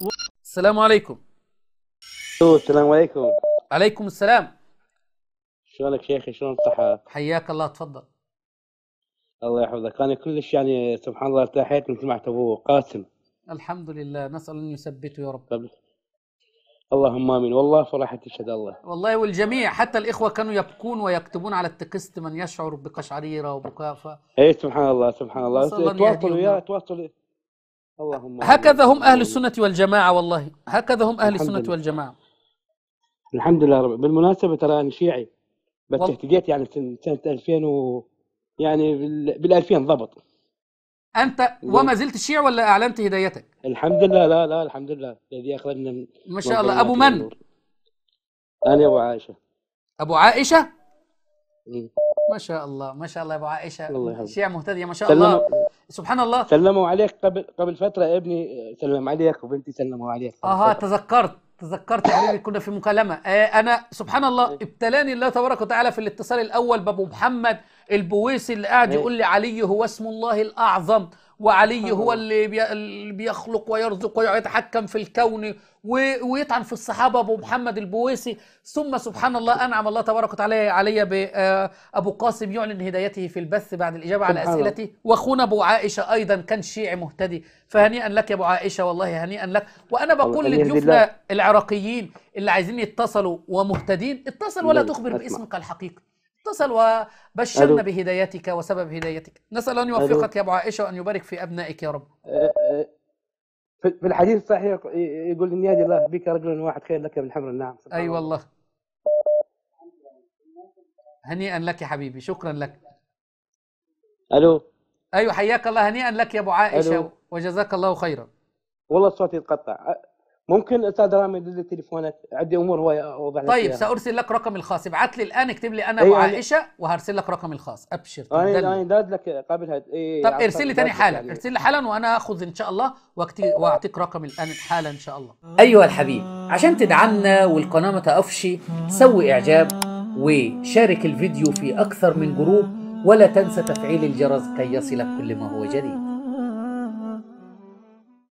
و... السلام عليكم السلام عليكم عليكم السلام شلونك شيخي شلون الصحة؟ حياك الله تفضل الله يحفظك انا كلش يعني سبحان الله ارتحيت من سمعت ابو قاسم الحمد لله نسال ان يثبته يا رب اللهم امين والله فرحت تشهد الله والله والجميع حتى الاخوه كانوا يبكون ويكتبون على التكست من يشعر بقشعريره وبكافه اي سبحان الله سبحان الله تواصلوا وياه تواصلوا اللهم هكذا هم أهل السنة والجماعة والله هكذا هم أهل السنة والجماعة الحمد لله رب بالمناسبة ترى أنا شيعي بس اهتديت يعني سنة 2000 و يعني بال 2000 ضبط أنت وما زلت شيعي ولا أعلنت هدايتك؟ الحمد لله لا لا الحمد لله الذي أخرجنا من ما شاء الله أبو من؟ أنا أبو عائشة أبو عائشة؟ ما شاء الله ما شاء الله يا أبو عائشة الله شيعة مهتدية ما شاء الله سبحان الله سلموا عليك قبل قبل فتره يا ابني سلم عليك وبنتي سلموا عليك اها آه، تذكرت تذكرت حبيبي كنا في مكالمه آه، انا سبحان الله إيه. ابتلاني الله تبارك وتعالى في الاتصال الاول بابو محمد البويسي اللي قاعد إيه. يقول لي علي هو اسم الله الاعظم وعلي هو اللي بيخلق ويرزق ويتحكم في الكون ويطعن في الصحابه ابو محمد البويسي ثم سبحان الله انعم الله تبارك وتعالى علي بابو آه، قاسم يعلن هدايته في البث بعد الاجابه على اسئلتي واخونا ابو عائشه ايضا كان شيعي مهتدي فهنيئا لك يا ابو عائشه والله هنيئا لك وانا بقول لضيوفنا العراقيين اللي عايزين يتصلوا ومهتدين اتصل ولا تخبر باسمك الحقيقي اتصل وبشرنا ألو. بهدايتك وسبب هدايتك نسأل أن يوفقك ألو. يا أبو عائشة وأن يبارك في أبنائك يا رب أه، أه، في الحديث الصحيح يقول إن يهدي الله بك رجل واحد خير لك من حمر النعم أي أيوة والله هنيئا لك يا حبيبي شكرا لك ألو أيوة حياك الله هنيئا لك يا أبو عائشة ألو. وجزاك الله خيرا والله صوتي يتقطع أه، ممكن استاذ رامي لي تليفونك عندي امور هوايه اوضح لك طيب فيها. سارسل لك رقمي الخاص ابعت لي الان اكتب لي انا أيوة، وعائشه أنا... وهرسل لك رقمي الخاص ابشر انا انا داد لك قبلها إيه،, إيه طب ارسل لي ثاني حالا يعني. ارسل لي حالا وانا اخذ ان شاء الله طيب. واعطيك رقمي الان حالا ان شاء الله ايها الحبيب عشان تدعمنا والقناه ما تقفش سوي اعجاب وشارك الفيديو في اكثر من جروب ولا تنسى تفعيل الجرس كي يصلك كل ما هو جديد